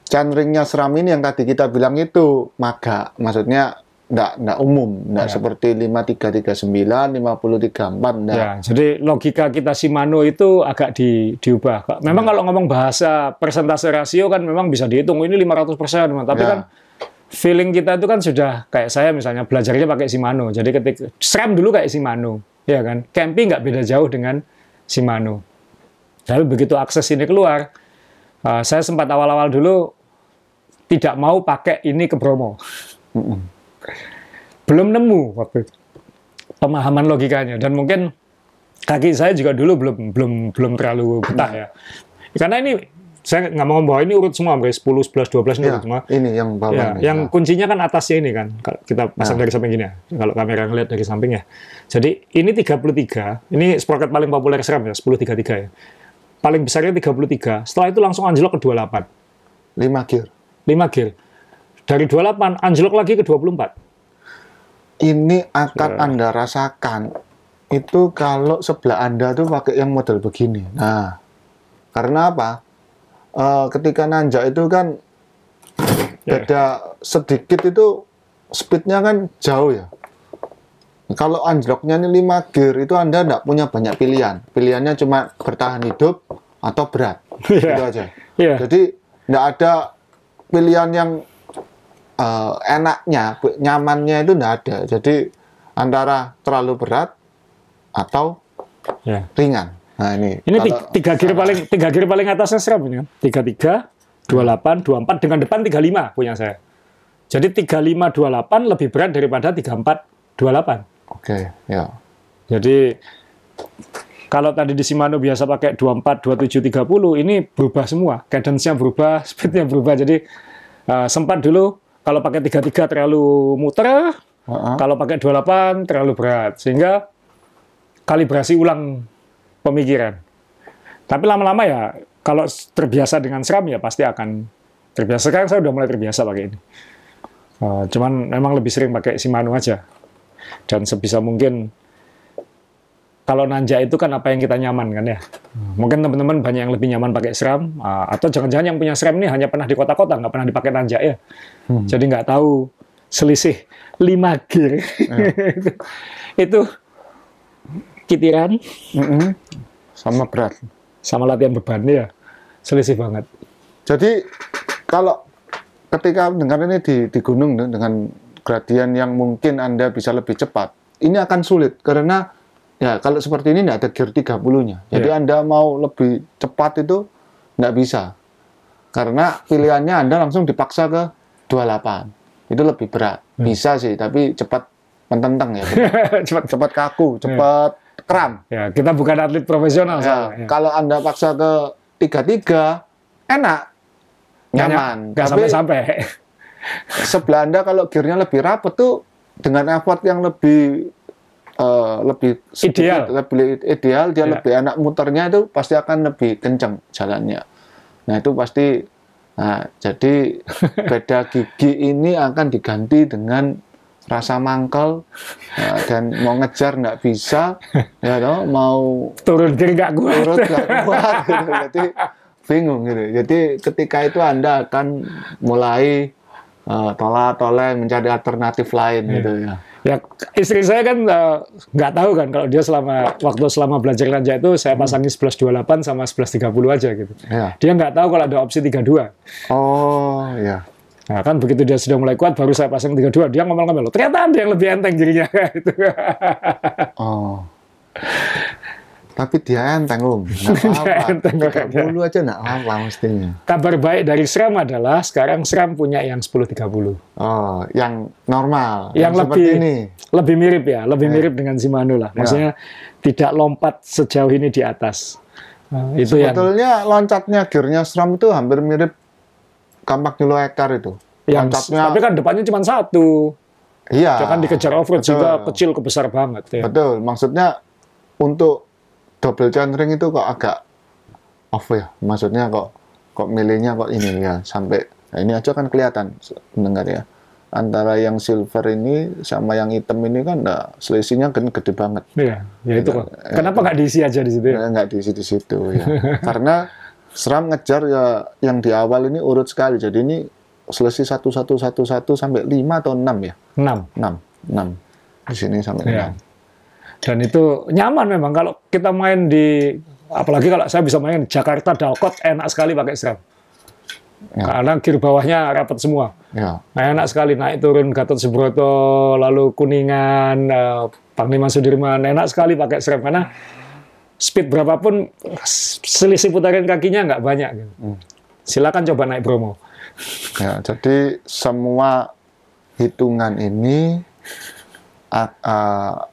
chainringnya seram ini yang tadi kita bilang itu maga, maksudnya nggak nggak umum, nggak ya. seperti 5339, 534 Nggak. Ya, jadi logika kita Shimano itu agak di, diubah. Memang ya. kalau ngomong bahasa persentase rasio kan memang bisa dihitung oh, ini 500 persen, tapi ya. kan feeling kita itu kan sudah kayak saya misalnya belajarnya pakai Shimano. Jadi ketik SRAM dulu kayak Shimano, ya kan? Camping nggak beda jauh dengan Shimano. Tapi begitu akses ini keluar, eh, saya sempat awal-awal dulu tidak mau pakai ini ke Bromo belum nemu waktu itu pemahaman logikanya dan mungkin kaki saya juga dulu belum belum belum terlalu betah ya karena ini saya nggak mau bahwa ini urut semua, guys. 10, 11, 12 ini ya, urut semua. Ini yang bawah. Ya, nih, yang ya. kuncinya kan atasnya ini kan. Kita pasang nah. dari samping gini ya. Kalau kamera ngeliat dari samping ya. Jadi ini 33. Ini sprocket paling populer seram ya, 1033 ya. Paling besarnya 33. Setelah itu langsung anjlok ke 28. 5 gear. 5 gear. Dari 28 anjlok lagi ke 24. Ini akan Sudah. Anda rasakan itu kalau sebelah Anda tuh pakai yang model begini. Nah, karena apa? E, ketika nanjak itu kan ya. beda yeah. sedikit itu speednya kan jauh ya. Kalau anjloknya ini 5 gear itu Anda tidak punya banyak pilihan. Pilihannya cuma bertahan hidup atau berat. Yeah. Gitu aja. Yeah. Jadi tidak ada pilihan yang uh, enaknya, nyamannya itu tidak ada. Jadi antara terlalu berat atau yeah. ringan. Nah ini. Ini kalau, tiga gear paling tiga gear paling atasnya ini kan? Tiga tiga, dua delapan, dua empat dengan depan tiga lima punya saya. Jadi tiga lima dua delapan lebih berat daripada tiga empat dua delapan. Oke, ya. Jadi kalau tadi di Shimano biasa pakai 24, 27, 30, ini berubah semua. Cadence-nya berubah, speed-nya berubah. Jadi uh, sempat dulu kalau pakai 33 terlalu muter, uh -huh. kalau pakai 28 terlalu berat. Sehingga kalibrasi ulang pemikiran. Tapi lama-lama ya, kalau terbiasa dengan seram ya pasti akan terbiasa. Sekarang saya udah mulai terbiasa pakai ini. Uh, cuman memang lebih sering pakai Shimano aja. Dan sebisa mungkin kalau nanja itu kan apa yang kita nyaman kan ya. Hmm. Mungkin teman-teman banyak yang lebih nyaman pakai seram uh, atau jangan-jangan yang punya seram ini hanya pernah di kota-kota nggak pernah dipakai nanja ya. Hmm. Jadi nggak tahu selisih lima gear. Hmm. itu kitiran. Hmm. Sama berat. Sama latihan beban ya. Selisih banget. Jadi kalau ketika dengar ini di, di gunung dengan gradien yang mungkin Anda bisa lebih cepat, ini akan sulit karena ya kalau seperti ini tidak ada gear 30-nya. Jadi yeah. Anda mau lebih cepat itu tidak bisa. Karena pilihannya Anda langsung dipaksa ke 28 itu lebih berat hmm. bisa sih tapi cepat mententeng ya cepat cepat kaku ya. cepat yeah. kram ya kita bukan atlet profesional yeah. Yeah. kalau anda paksa ke 33 enak nyaman nggak sampai sampai sebelah anda kalau gearnya lebih rapet tuh dengan effort yang lebih uh, lebih ideal, sedikit, lebih ideal, dia yeah. lebih enak muternya itu pasti akan lebih kencang jalannya. Nah itu pasti Nah, jadi beda gigi ini akan diganti dengan rasa mangkel nah, dan mau ngejar nggak bisa, ya toh mau turun diri nggak kuat, turun nggak kuat, gitu. jadi bingung gitu. Jadi ketika itu anda akan mulai uh, eh, tolak tolak mencari alternatif lain yeah. gitu hmm. ya ya istri saya kan eh, nggak uh, tahu kan kalau dia selama waktu selama belajar kerja itu saya pasangi 1128 sama 1130 aja gitu. Ya. Dia nggak tahu kalau ada opsi 32. Oh, iya. Nah, kan begitu dia sudah mulai kuat baru saya pasang 32. Dia ngomel-ngomel, "Ternyata ada yang lebih enteng jadinya." gitu. oh tapi dia enteng om nggak apa-apa aja nggak apa-apa mestinya kabar baik dari SRAM adalah sekarang SRAM punya yang 10.30 oh yang normal yang, yang lebih ini. lebih mirip ya lebih eh. mirip dengan Shimano lah ya. maksudnya ya. tidak lompat sejauh ini di atas nah, itu sebetulnya yang... loncatnya gearnya SRAM itu hampir mirip kampak dulu ekar itu yang, loncatnya tapi kan depannya cuma satu Iya. Jangan dikejar offroad juga kecil ke besar banget ya. Betul. Maksudnya untuk double centering itu kok agak off ya maksudnya kok kok milihnya kok ini ya sampai nah ini aja kan kelihatan mendengar ya antara yang silver ini sama yang hitam ini kan nah, selisihnya gede, kan gede banget. Iya, ya itu kok. Ya, Kenapa nggak diisi aja di situ? Ya? Nggak diisi di situ ya. Karena seram ngejar ya yang di awal ini urut sekali. Jadi ini selisih satu satu satu satu sampai lima atau enam ya? Enam. Enam. Enam. Di sini sampai iya. enam. Ya. Dan itu nyaman memang kalau kita main di apalagi kalau saya bisa main Jakarta Dalkot enak sekali pakai seram. Ya. Karena kiri bawahnya rapat semua. Ya. Nah, enak sekali naik turun Gatot Subroto, lalu Kuningan, eh, Panglima Sudirman, enak sekali pakai seram karena speed berapapun selisih putaran kakinya nggak banyak. Gitu. Hmm. Silakan coba naik Bromo. Ya, jadi semua hitungan ini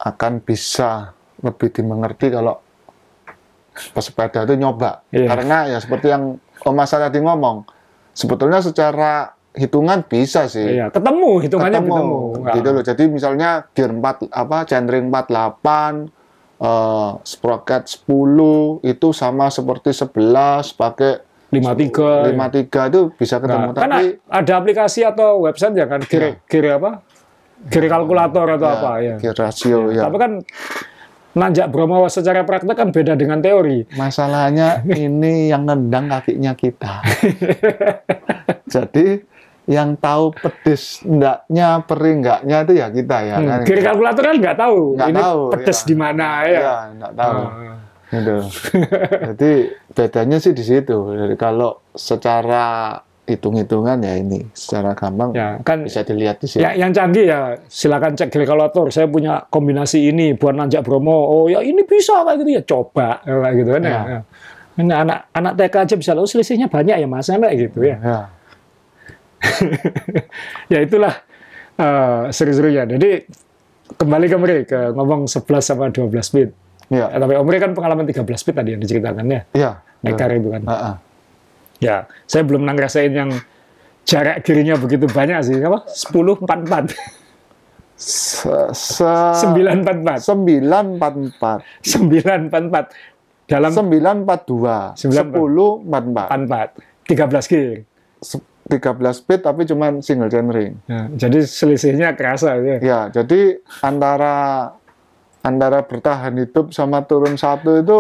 akan bisa lebih dimengerti kalau pesepeda itu nyoba. Yeah. Karena ya seperti yang Om Mas tadi ngomong, sebetulnya secara hitungan bisa sih. Iya, ketemu hitungannya ketemu. ketemu. Gitu loh. Jadi misalnya gear 4 apa chainring 48 uh, sprocket 10 itu sama seperti 11 pakai 53 53 ya. itu bisa ketemu nah, kan tapi kan ada aplikasi atau website ya kan gear, ya. gear apa? kiri kalkulator atau ya, apa ya. rasio ya, ya. Tapi kan nanjak Bromo secara praktek kan beda dengan teori. Masalahnya ini yang nendang kakinya kita. Jadi yang tahu pedes ndaknya perih enggaknya itu ya kita ya. Hmm. Kan? Kiri kalkulator kan nggak tahu. Nggak ini tahu, pedes ya. di mana ya. Iya, enggak tahu. Hmm. Gitu. Jadi bedanya sih di situ. Jadi kalau secara hitung-hitungan ya ini secara gampang ya, kan, bisa dilihat di sini. Ya, yang canggih ya silakan cek kalkulator. Saya punya kombinasi ini buat nanjak Bromo. Oh ya ini bisa kayak gitu ya coba kayak gitu kan ya. ya. ya. Ini anak anak TK aja bisa loh selisihnya banyak ya mas kan, kayak gitu ya. Ya, ya itulah uh, seru-serunya. Jadi kembali ke mereka ngomong 11 sama 12 bit. Ya. ya tapi Omri kan pengalaman 13 bit tadi yang diceritakannya. Iya. Nektar ya. itu kan. Uh -uh. Ya, saya belum ngerasain yang jarak kirinya begitu banyak sih. Apa? sepuluh empat empat Sembilan empat empat. Sembilan empat empat. Sembilan empat empat. Dalam sembilan empat dua. Sepuluh empat empat. Empat empat. Tiga belas tiga belas speed tapi cuma single chain ring. Ya, jadi selisihnya kerasa ya. Ya, jadi antara antara bertahan hidup sama turun satu itu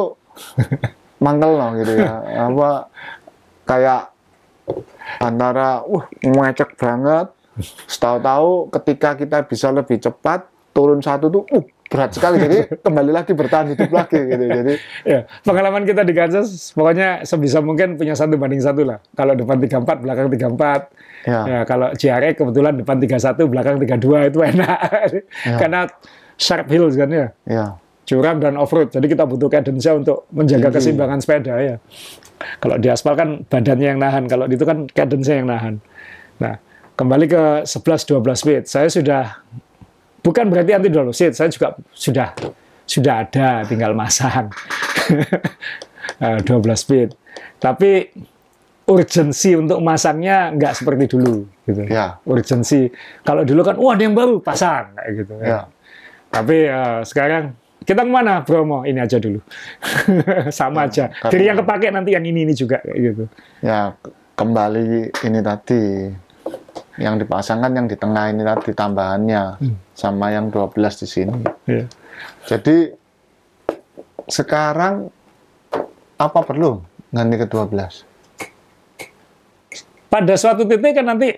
mangkel loh gitu ya. Apa kayak antara uh ngecek banget setahu-tahu ketika kita bisa lebih cepat turun satu tuh uh berat sekali jadi kembali lagi bertahan hidup lagi gitu jadi ya, pengalaman kita di Kansas pokoknya sebisa mungkin punya satu banding satu lah kalau depan tiga empat belakang tiga ya, ya kalau JRE kebetulan depan tiga satu belakang tiga dua itu enak ya. karena sharp hills kan ya, ya curam dan off road. Jadi kita butuh cadence untuk menjaga hmm. keseimbangan sepeda ya. Kalau di aspal kan badannya yang nahan, kalau itu kan cadence yang nahan. Nah, kembali ke 11 12 speed Saya sudah bukan berarti anti dual seat, saya juga sudah sudah ada tinggal masang. 12 eh, speed Tapi urgensi untuk masangnya nggak seperti dulu gitu. Ya. Urgensi kalau dulu kan wah ada yang baru pasang kayak gitu. Ya. ya. Tapi uh, sekarang kita kemana Bromo? ini aja dulu sama ya, aja karena, jadi yang kepake nanti yang ini ini juga gitu ya kembali ini tadi yang dipasangkan yang di tengah ini tadi tambahannya hmm. sama yang 12 di sini ya. jadi sekarang apa perlu Nanti ke 12 pada suatu titik kan nanti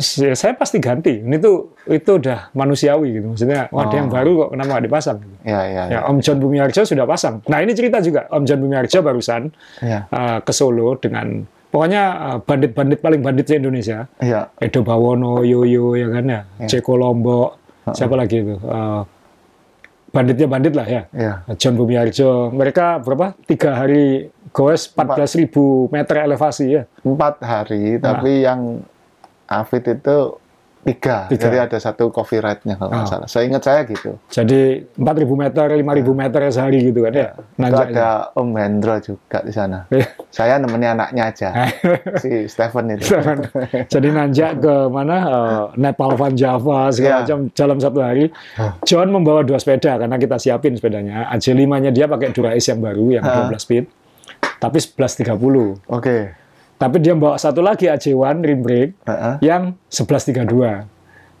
saya pasti ganti. Ini tuh itu udah manusiawi gitu. Maksudnya oh. ada yang oh. baru kok kenapa nggak dipasang? Gitu. Ya, ya, ya, ya, Om John Bumiarjo sudah pasang. Nah ini cerita juga Om John Bumiarjo barusan ya. uh, ke Solo dengan pokoknya eh, bandit-bandit paling bandit di Indonesia. Ya. Edo Bawono, Yoyo ya kan ya, ya. Ceko Lombok, uh -uh. siapa lagi itu? Uh, banditnya bandit lah ya. ya. John Bumiarjo, mereka berapa? Tiga hari goes 14.000 ribu meter elevasi ya. Empat hari, nah. tapi nah. yang Hafid itu tiga. tiga. Jadi ada satu coffee ride-nya kalau nggak oh. salah. Saya ingat saya gitu. Jadi 4.000 meter, 5.000 ya. meter sehari gitu kan ya? Iya. ya. Itu ada Om Hendro juga di sana. Iya. saya nemenin anaknya aja. si Stephen itu. Stephen. Jadi nanjak ke mana? Uh, Nepal Van Java, segala ya. macam dalam satu hari. John membawa dua sepeda karena kita siapin sepedanya. aj limanya dia pakai Durais yang baru yang 12 speed. Tapi 11.30. Oke. Okay tapi dia bawa satu lagi AC1 rim brake uh -huh. yang 1132. Oke,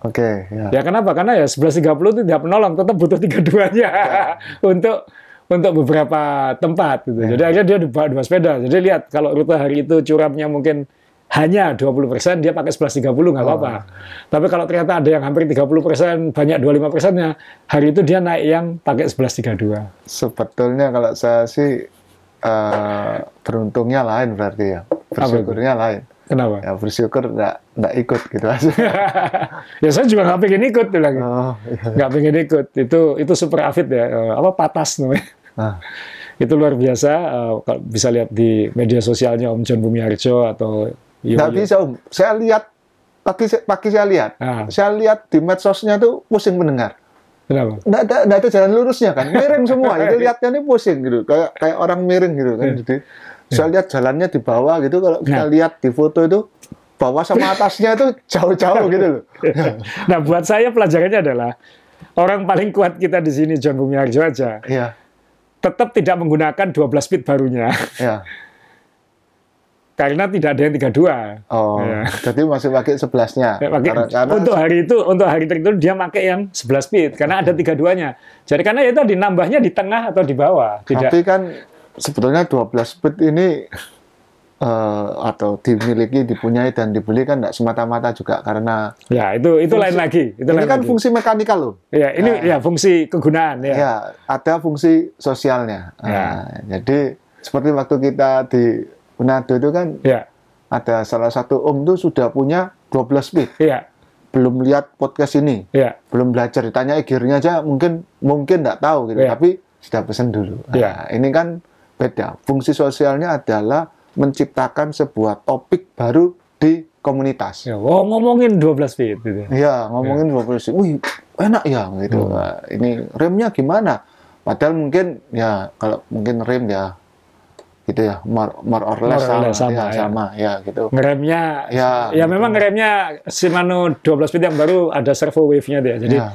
okay, ya. Ya kenapa? Karena ya 1130 itu tidak menolong, tetap butuh 32-nya yeah. untuk untuk beberapa tempat gitu. Yeah. Jadi akhirnya dia bawa dua sepeda. Jadi lihat kalau rute hari itu curamnya mungkin hanya 20% dia pakai 11.30 nggak apa-apa. Oh. Tapi kalau ternyata ada yang hampir 30%, banyak 25%-nya, hari itu dia naik yang pakai 11.32. Sebetulnya kalau saya sih uh, beruntungnya lain berarti ya bersyukurnya lain. Ya. Kenapa? Ya bersyukur nggak nggak ikut gitu aja. ya saya juga nggak pengen ikut bilang. Oh, iya. Nggak pengen ikut. Itu itu super afit ya. Eh, apa patas namanya? Ah. itu luar biasa. Eh, kalau bisa lihat di media sosialnya Om John Bumiarjo atau. Nggak bisa Om. Saya lihat pagi pagi saya lihat. Ah. Saya lihat di medsosnya tuh pusing mendengar. Kenapa? Nggak ada, nggak ada jalan lurusnya kan, miring semua. Itu lihatnya nih pusing gitu, kayak kayak orang miring gitu kan. Eh. Jadi saya lihat jalannya di bawah gitu kalau nah. lihat di foto itu bawah sama atasnya itu jauh-jauh gitu loh. nah, buat saya pelajarannya adalah orang paling kuat kita di sini John Bumi Harjo aja. ya. Tetap tidak menggunakan 12 bit barunya. ya. Karena tidak ada yang 32. Oh, ya. jadi masih pakai 11-nya. Iya, pakai, karena, untuk hari itu, untuk hari tertentu dia pakai yang 11 bit karena ada 32-nya. Jadi karena itu di nambahnya di tengah atau di bawah. Tidak. Tapi kan sebetulnya 12 bit ini uh, atau dimiliki, dipunyai dan dibeli kan tidak semata-mata juga karena ya itu itu fungsi, lain lagi. Itu ini lain kan lagi. fungsi mekanikal loh. Ya ini uh, ya fungsi kegunaan ya. Ya ada fungsi sosialnya. Uh, Jadi seperti waktu kita di Unado itu kan ya. ada salah satu om tuh sudah punya 12 bit. Ya belum lihat podcast ini, ya. belum belajar, ditanya akhirnya aja mungkin mungkin nggak tahu gitu, ya. tapi sudah pesen dulu. Ya. Nah, ini kan beda. Fungsi sosialnya adalah menciptakan sebuah topik baru di komunitas. Ya, oh, ngomongin 12 feet gitu. Iya, ngomongin ya. 12 feet. Wih, enak ya gitu. Hmm. ini remnya gimana? Padahal mungkin ya kalau mungkin rem ya gitu ya more, more or less, more sama, sama, ya, ya. sama ya gitu ngeremnya ya, ya gitu. memang ngeremnya Shimano 12 feet yang baru ada servo wave-nya dia jadi ya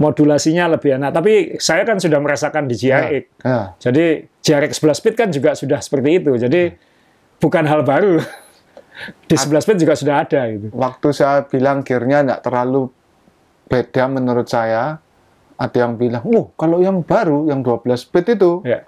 modulasinya lebih enak. Tapi saya kan sudah merasakan di GRX. Ya, ya. Jadi GRX 11 speed kan juga sudah seperti itu. Jadi ya. bukan hal baru. di 11 ah. speed juga sudah ada gitu. Waktu saya bilang gearnya nggak terlalu beda menurut saya. Ada yang bilang, uh, kalau yang baru yang 12 speed itu ya.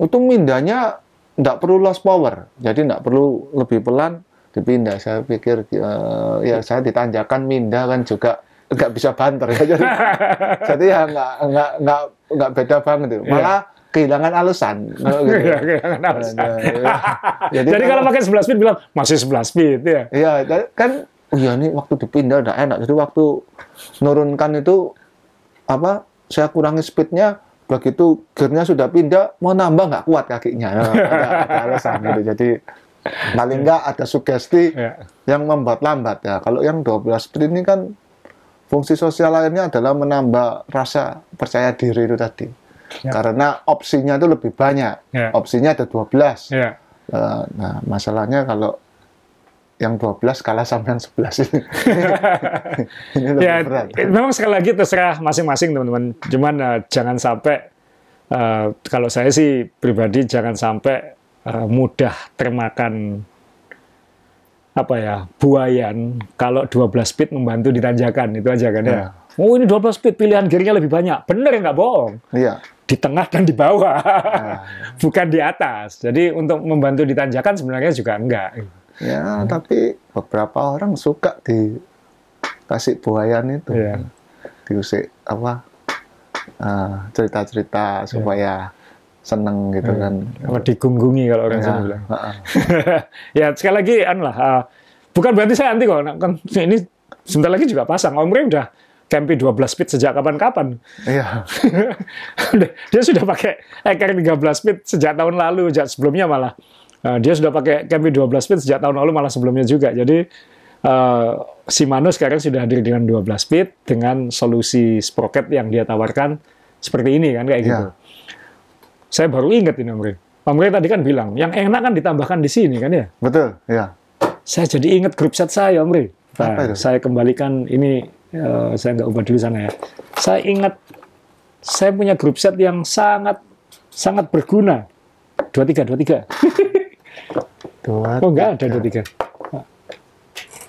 itu mindanya nggak perlu loss power. Jadi nggak perlu lebih pelan dipindah. Saya pikir uh, ya saya ditanjakan mindah kan juga nggak bisa banter ya. Jadi, jadi ya nggak nggak nggak nggak beda banget itu. Iya. Malah yeah kehilangan alasan. Iya, gitu. yeah, kehilangan alasan. Nah, ya, ya. Jadi, Jadi kalau, kalau pakai 11 speed bilang masih 11 speed ya. Iya, kan oh iya nih waktu dipindah udah enak. Jadi waktu nurunkan itu apa saya kurangi speednya begitu gearnya sudah pindah mau nambah nggak kuat kakinya. ya, ada, ada alasan gitu. Jadi paling iya. nggak ada sugesti ya. yang membuat lambat ya. Kalau yang 12 feet ini kan Fungsi sosial lainnya adalah menambah rasa percaya diri itu tadi. Ya. Karena opsinya itu lebih banyak. Ya. Opsinya ada 12. Ya. Uh, nah, masalahnya kalau yang 12 kalah sama yang 11 ini. ini lebih ya, berat. Memang sekali lagi terserah masing-masing teman-teman. Cuman uh, jangan sampai uh, kalau saya sih pribadi jangan sampai uh, mudah termakan apa ya buayan kalau 12 speed membantu di tanjakan itu aja kan ya. Yeah. Oh ini 12 speed pilihan gearnya lebih banyak. Bener ya, nggak bohong. Iya. Di tengah dan di bawah. Yeah. Bukan di atas. Jadi untuk membantu di tanjakan sebenarnya juga enggak. Ya, hmm. tapi beberapa orang suka dikasih buayan itu. Ya. Diusik apa eh, cerita-cerita uh, cerita -cerita supaya seneng gitu hmm. kan apa digunggungi kalau orang ya, sini bilang uh -uh. ya sekali lagi an lah uh, bukan berarti saya anti kok nah, kan ini sebentar lagi juga pasang Om udah Campi 12 speed sejak kapan-kapan. Iya. dia sudah pakai Eker 13 speed sejak tahun lalu, sejak sebelumnya malah. Uh, dia sudah pakai Campi 12 speed sejak tahun lalu malah sebelumnya juga. Jadi uh, ah, Shimano sekarang sudah hadir dengan 12 speed dengan solusi sprocket yang dia tawarkan seperti ini kan kayak yeah. gitu. Saya baru ingat ini Om Rey. Om Rey tadi kan bilang, yang enak kan ditambahkan di sini kan ya? Betul, ya. Saya jadi ingat grup chat saya Om Rey. Nah, Saya kembalikan ini, uh, saya nggak ubah dulu sana ya. Saya ingat, saya punya grup chat yang sangat sangat berguna. Dua tiga, Dua, tiga. oh nggak ada dua tiga.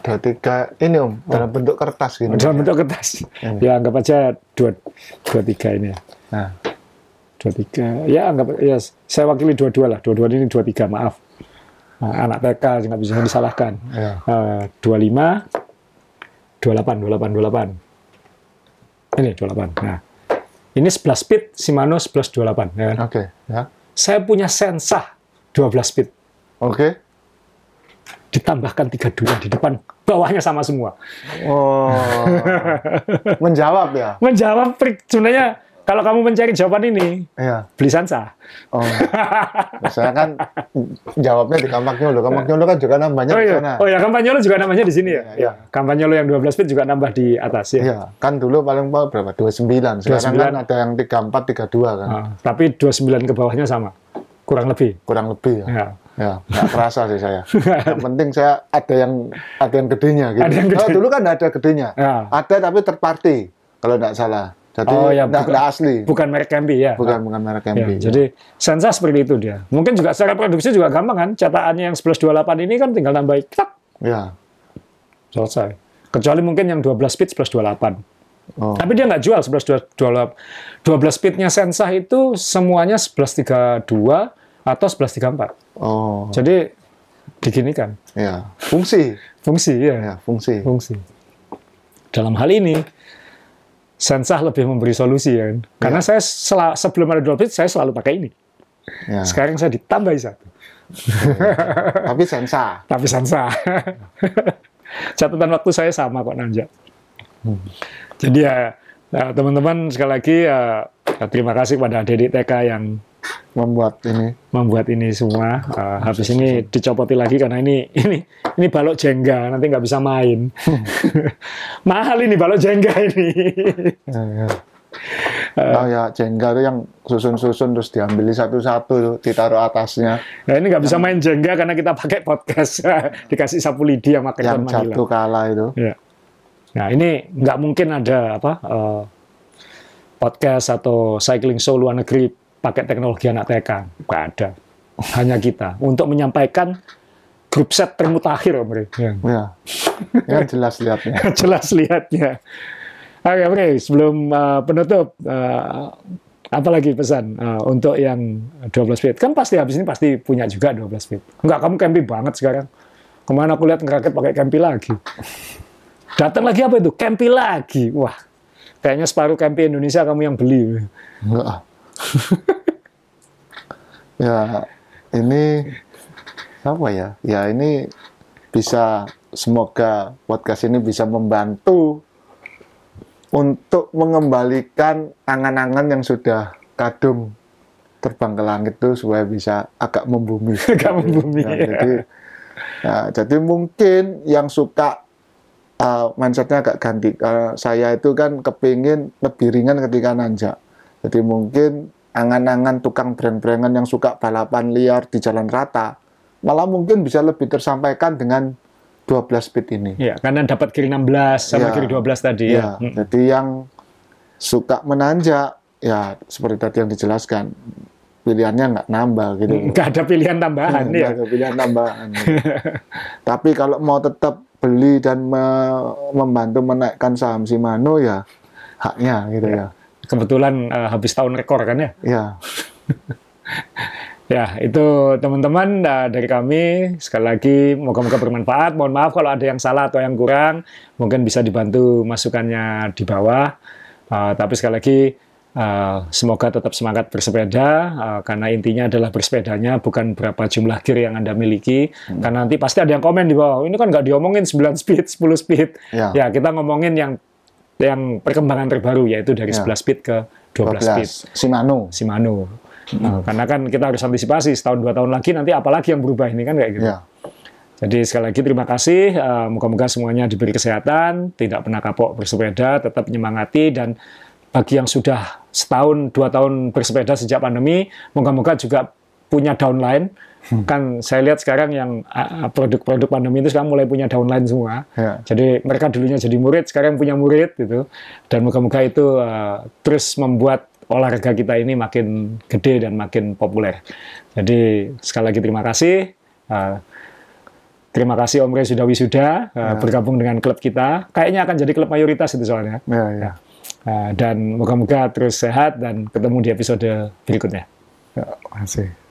dua tiga ini om oh. dalam bentuk kertas gitu dalam bentuk kertas ini. ya anggap aja dua dua tiga ini ya. nah dua tiga ya anggap ya saya wakili dua-dua lah dua-dua ini dua tiga maaf nah, anak TK nggak bisa disalahkan ya. eh, dua lima dua delapan dua delapan dua delapan ini dua delapan nah ini 11 speed Shimano 1128 ya kan? Oke, okay, ya. Saya punya Sensa 12 speed. Oke. Okay. Ditambahkan 32 di depan, bawahnya sama semua. Oh. menjawab ya. Menjawab sebenarnya kalau kamu mencari jawaban ini, iya. beli Sansa. Oh. Saya kan jawabnya di Kampanyolo. Kampanyolo iya. kan juga nambahnya oh, iya. di sana. Oh ya, Kampanyolo juga namanya di sini ya. Iya. iya. iya. Kampanyolo yang 12 feet juga nambah di atas ya. Iya. Kan dulu paling bawah berapa? Dua sembilan. Kan dua sembilan ada yang tiga empat tiga dua kan. Uh, tapi sembilan ke bawahnya sama. Kurang lebih. Kurang lebih ya. Iya. Ya, nggak kerasa sih saya. Yang penting saya ada yang ada yang gedenya gitu. Ada yang gede. oh, dulu kan ada gedenya. Ya. Ada tapi terparti kalau nggak salah. Jadi oh, ya, enggak, bukan, enggak asli. Bukan merek MB ya. Bukan bukan merek MB. Ya, ya. Jadi Sensa seperti itu dia. Mungkin juga secara produksi juga gampang kan. Catatannya yang 1128 ini kan tinggal nambah tak. Ya. Selesai. Kecuali mungkin yang 12 speed 1128. Oh. Tapi dia nggak jual 11 12 speednya Sensa itu semuanya 1132 atau 1134. Oh. Jadi diginikan. Ya. Fungsi. fungsi ya. ya. Fungsi. Fungsi. Dalam hal ini Sensah lebih memberi solusi ya kan? Karena ya. saya sebelum ada dropit saya selalu pakai ini. Ya. Sekarang saya ditambahi satu. Tapi sensa. Tapi sensa. Catatan waktu saya sama kok Nanja. Hmm. Jadi ya eh, teman-teman sekali lagi eh, ya, terima kasih kepada adik TK yang membuat ini membuat ini semua uh, habis ini dicopoti lagi karena ini ini ini balok jengga nanti nggak bisa main mahal ini balok jengga ini ya, Uh, oh ya jengga itu yang susun-susun terus diambil satu-satu ditaruh atasnya ya ini nggak bisa main jengga karena kita pakai podcast dikasih sapu lidi yang pakai yang jatuh kalah itu ya. nah ini nggak mungkin ada apa uh, podcast atau cycling show luar negeri pakai teknologi anak TK. Nggak ada. Hanya kita. Untuk menyampaikan grup set termutakhir, Om Rey. Ya. ya. ya jelas lihatnya. jelas lihatnya. Oke, Om Rey, sebelum uh, penutup, uh, eh, apalagi pesan uh, untuk yang 12 feet? Kan pasti habis ini pasti punya juga 12 feet. Enggak, kamu campi banget sekarang. Kemana aku lihat ngeraket pakai campi lagi. Datang lagi apa itu? Campi lagi. Wah, kayaknya separuh campi Indonesia kamu yang beli. Enggak. ya ini apa ya? Ya ini bisa semoga podcast ini bisa membantu untuk mengembalikan angan-angan yang sudah kadung terbang ke langit itu supaya bisa agak membumi. Agak iya, membumi. Iya. Nah, ya. Jadi, nah, jadi mungkin yang suka uh, mindsetnya agak ganti. Uh, saya itu kan kepingin lebih ringan ketika nanjak. Jadi mungkin angan-angan tukang brand brandan yang suka balapan liar di jalan rata, malah mungkin bisa lebih tersampaikan dengan 12 speed ini. Iya. karena dapat kiri 16 sama ya, kiri 12 tadi ya. ya. Hmm. Jadi yang suka menanjak, ya seperti tadi yang dijelaskan, pilihannya nggak nambah gitu. Nggak ada pilihan tambahan ya. Nggak iya. ada pilihan tambahan. Tapi kalau mau tetap beli dan me membantu menaikkan saham Shimano ya haknya gitu iya. ya. ya kebetulan uh, habis tahun rekor kan ya. Iya. Ya, itu teman-teman nah, dari kami. Sekali lagi, moga-moga bermanfaat. Mohon maaf kalau ada yang salah atau yang kurang. Mungkin bisa dibantu masukannya di bawah. Uh, tapi sekali lagi, uh, semoga tetap semangat bersepeda. Uh, karena intinya adalah bersepedanya, bukan berapa jumlah gear yang Anda miliki. Hmm. Karena nanti pasti ada yang komen di bawah, oh, ini kan nggak diomongin 9 speed, 10 speed. Ya, ya kita ngomongin yang yang perkembangan terbaru yaitu dari ya. 11 bit ke 12, 12. bit. Shimano. Shimano. Nah, hmm. Karena kan kita harus antisipasi setahun dua tahun lagi nanti apalagi yang berubah ini kan kayak gitu. Ya. Jadi sekali lagi terima kasih. Eh, moga-moga semuanya diberi kesehatan, tidak pernah kapok bersepeda, tetap menyemangati dan bagi yang sudah setahun dua tahun bersepeda sejak pandemi, moga-moga juga punya downline Hmm. Kan saya lihat sekarang yang produk-produk pandemi itu sekarang mulai punya downline semua. Ya. Jadi mereka dulunya jadi murid, sekarang punya murid gitu. Dan moga-moga itu uh, terus membuat olahraga kita ini makin gede dan makin populer. Jadi sekali lagi terima kasih. Uh, terima kasih Om Rey sudah wisuda e, ya. bergabung dengan klub kita. Kayaknya akan jadi klub mayoritas itu soalnya. Ya, ya. ya. dan moga-moga terus sehat dan ketemu di episode berikutnya. Ya, terima kasih.